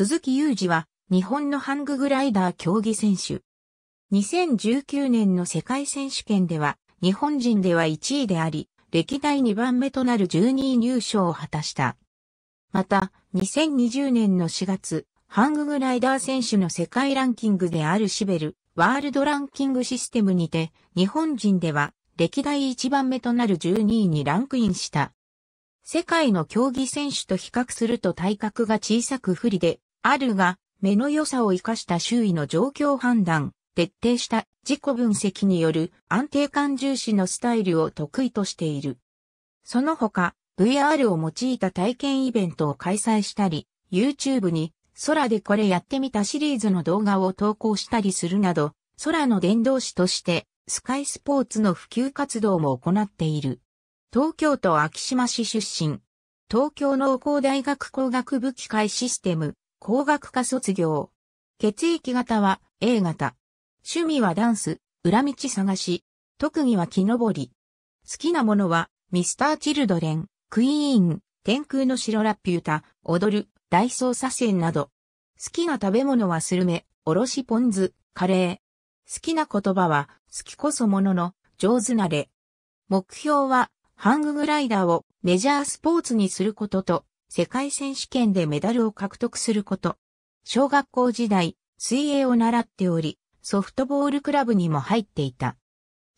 鈴木雄二は日本のハンググライダー競技選手。2019年の世界選手権では日本人では1位であり、歴代2番目となる12位入賞を果たした。また、2020年の4月、ハンググライダー選手の世界ランキングであるシベル、ワールドランキングシステムにて、日本人では歴代1番目となる12位にランクインした。世界の競技選手と比較すると体格が小さく不利で、あるが、目の良さを活かした周囲の状況判断、徹底した自己分析による安定感重視のスタイルを得意としている。その他、VR を用いた体験イベントを開催したり、YouTube に空でこれやってみたシリーズの動画を投稿したりするなど、空の伝道師としてスカイスポーツの普及活動も行っている。東京都昭島市出身。東京農工大学工学部機械システム工学科卒業。血液型は A 型。趣味はダンス、裏道探し。特技は木登り。好きなものは、ミスター・チルドレン、クイーン、天空の城ラピュータ、踊る、大捜査線など。好きな食べ物はスルメ、おろしポン酢、カレー。好きな言葉は、好きこそものの、上手なれ。目標は、ハンググライダーをメジャースポーツにすることと、世界選手権でメダルを獲得すること。小学校時代、水泳を習っており、ソフトボールクラブにも入っていた。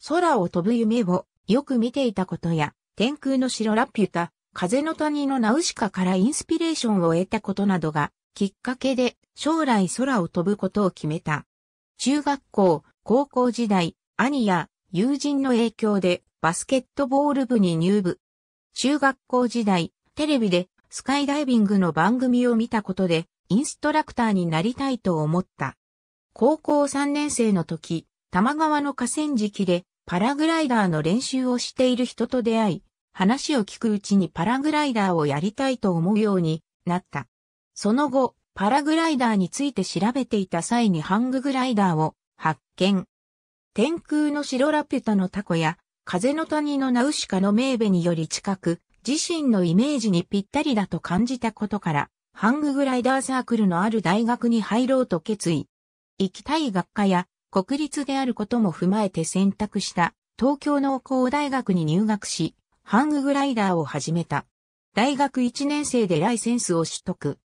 空を飛ぶ夢をよく見ていたことや、天空の城ラピュタ、風の谷のナウシカからインスピレーションを得たことなどが、きっかけで将来空を飛ぶことを決めた。中学校、高校時代、兄や友人の影響でバスケットボール部に入部。中学校時代、テレビでスカイダイビングの番組を見たことで、インストラクターになりたいと思った。高校3年生の時、玉川の河川敷でパラグライダーの練習をしている人と出会い、話を聞くうちにパラグライダーをやりたいと思うようになった。その後、パラグライダーについて調べていた際にハンググライダーを発見。天空の城ラピュタのタコや、風の谷のナウシカの名ベにより近く、自身のイメージにぴったりだと感じたことから、ハンググライダーサークルのある大学に入ろうと決意。行きたい学科や国立であることも踏まえて選択した東京農工大学に入学し、ハンググライダーを始めた。大学1年生でライセンスを取得。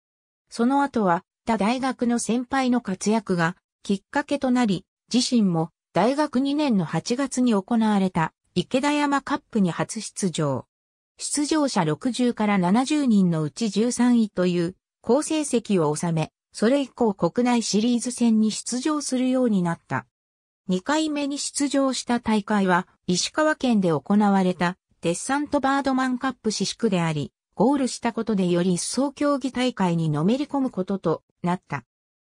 その後は、他大学の先輩の活躍がきっかけとなり、自身も大学2年の8月に行われた池田山カップに初出場。出場者60から70人のうち13位という好成績を収め、それ以降国内シリーズ戦に出場するようになった。2回目に出場した大会は石川県で行われたデッサントバードマンカップ四宿であり、ゴールしたことでより一層競技大会にのめり込むこととなった。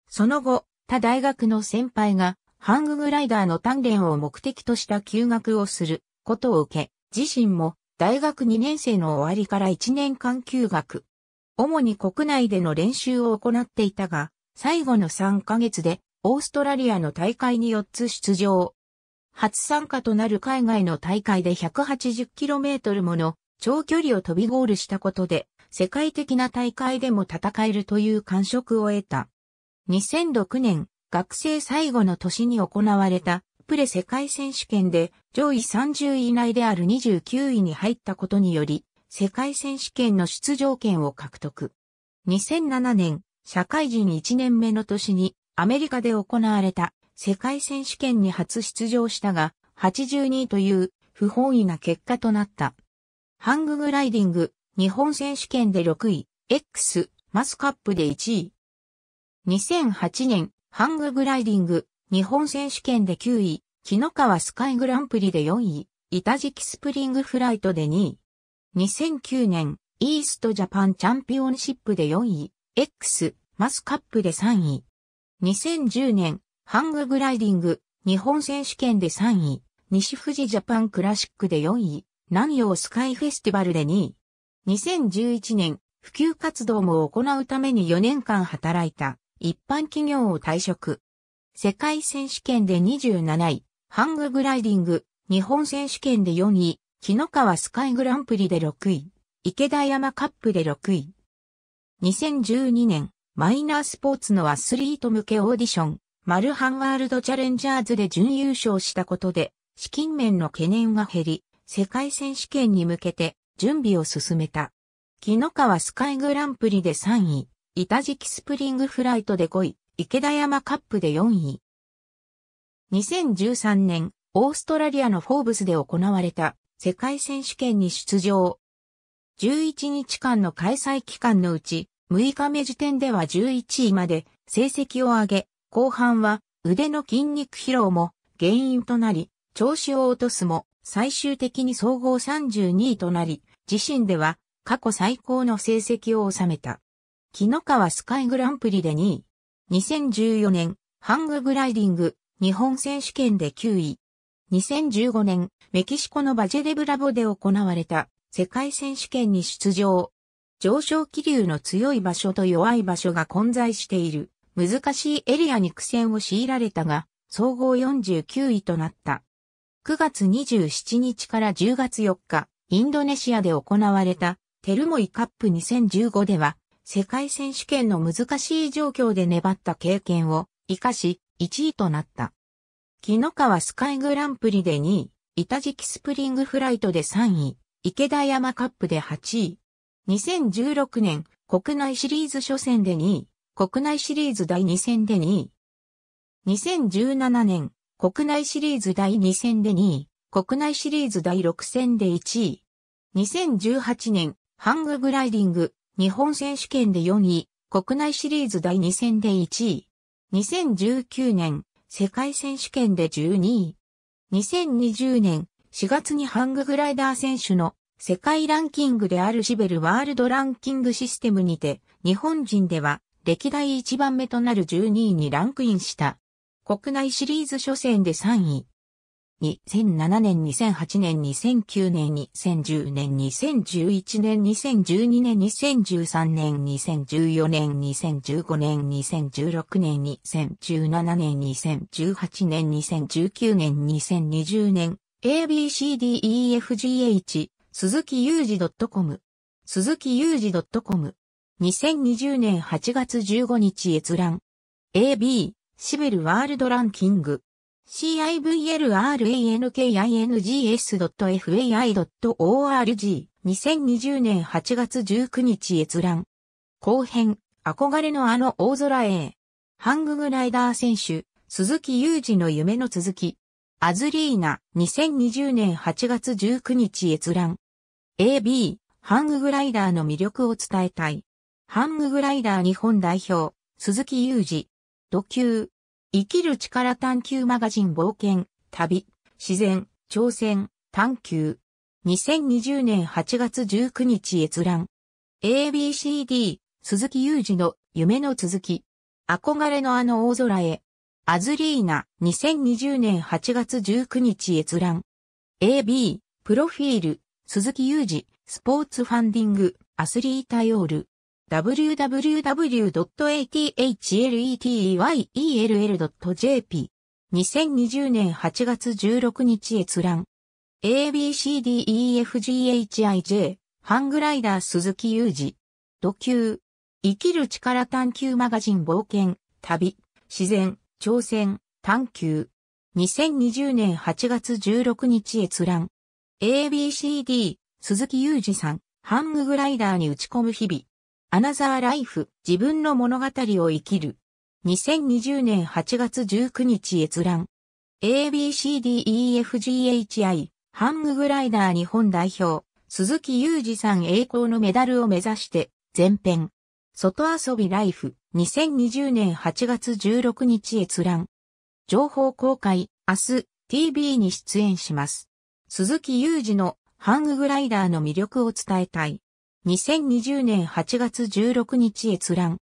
その後、他大学の先輩がハンググライダーの鍛錬を目的とした休学をすることを受け、自身も大学2年生の終わりから1年間休学。主に国内での練習を行っていたが、最後の3ヶ月でオーストラリアの大会に4つ出場。初参加となる海外の大会で 180km もの長距離を飛びゴールしたことで、世界的な大会でも戦えるという感触を得た。2006年、学生最後の年に行われたプレ世界選手権で上位30位以内である29位に入ったことにより、世界選手権の出場権を獲得。2007年、社会人1年目の年にアメリカで行われた世界選手権に初出場したが、82位という不本意な結果となった。ハンググライディング、日本選手権で6位、X、マスカップで1位。2008年、ハンググライディング、日本選手権で9位、木の川スカイグランプリで4位、板敷スプリングフライトで2位。2009年、イーストジャパンチャンピオンシップで4位、X、マスカップで3位。2010年、ハンググライディング、日本選手権で3位、西富士ジャパンクラシックで4位、南洋スカイフェスティバルで2位。2011年、普及活動も行うために4年間働いた、一般企業を退職。世界選手権で27位、ハンググライディング、日本選手権で4位、木の川スカイグランプリで6位、池田山カップで6位。2012年、マイナースポーツのアスリート向けオーディション、マルハンワールドチャレンジャーズで準優勝したことで、資金面の懸念が減り、世界選手権に向けて準備を進めた。木の川スカイグランプリで3位、板敷スプリングフライトで5位、池田山カップで4位。2013年、オーストラリアのフォーブスで行われた世界選手権に出場。11日間の開催期間のうち、6日目時点では11位まで成績を上げ、後半は腕の筋肉疲労も原因となり、調子を落とすも最終的に総合32位となり、自身では過去最高の成績を収めた。木の川スカイグランプリで2位。2014年、ハンググライディング、日本選手権で9位。2015年、メキシコのバジェデブラボで行われた世界選手権に出場。上昇気流の強い場所と弱い場所が混在している。難しいエリアに苦戦を強いられたが、総合49位となった。9月27日から10月4日、インドネシアで行われたテルモイカップ2015では、世界選手権の難しい状況で粘った経験を活かし、1位となった。木の川スカイグランプリで2位、板敷スプリングフライトで3位、池田山カップで8位。2016年、国内シリーズ初戦で2位、国内シリーズ第2戦で2位。2017年、国内シリーズ第2戦で2位、国内シリーズ第6戦で1位。2018年、ハンググライディング、日本選手権で4位、国内シリーズ第2戦で1位。2019年、世界選手権で12位。2020年、4月にハンググライダー選手の世界ランキングであるシベルワールドランキングシステムにて、日本人では歴代1番目となる12位にランクインした。国内シリーズ初戦で3位。2007年、2008年、2009年、2010年、2011年、2012年、2013年、2014年、2015年、2016年、2017年、2018年、2019年、2020年、ABCDEFGH、鈴木ゆうじ .com、鈴木ゆうじ .com、2020年8月15日閲覧、AB、シベルワールドランキング、CIVLRANKINGS.fai.org 2020年8月19日閲覧。後編、憧れのあの大空へ。ハンググライダー選手、鈴木雄二の夢の続き。アズリーナ、2020年8月19日閲覧。AB、ハンググライダーの魅力を伝えたい。ハンググライダー日本代表、鈴木雄二。土級、生きる力探求マガジン冒険、旅、自然、挑戦、探求。2020年8月19日閲覧。ABCD、鈴木雄二の夢の続き。憧れのあの大空へ。アズリーナ、2020年8月19日閲覧。AB、プロフィール、鈴木雄二、スポーツファンディング、アスリータヨール。www.athleteyell.jp。2020年8月16日閲覧。ABCDEFGHIJ、ハングライダー鈴木雄二。土球。生きる力探求マガジン冒険、旅、自然、挑戦、探求。2020年8月16日閲覧。ABCD、鈴木雄二さん、ハンググライダーに打ち込む日々。アナザーライフ、自分の物語を生きる。2020年8月19日閲覧。ABCDEFGHI、ハンググライダー日本代表、鈴木雄二さん栄光のメダルを目指して、前編。外遊びライフ、2020年8月16日閲覧。情報公開、明日、TV に出演します。鈴木雄二のハンググライダーの魅力を伝えたい。2020年8月16日閲覧。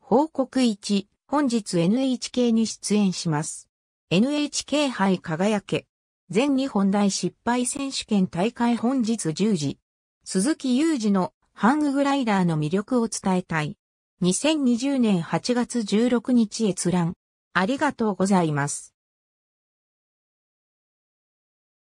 報告1、本日 NHK に出演します。NHK 杯輝け。全日本大失敗選手権大会本日10時。鈴木雄二のハンググライダーの魅力を伝えたい。2020年8月16日閲覧。ありがとうございます。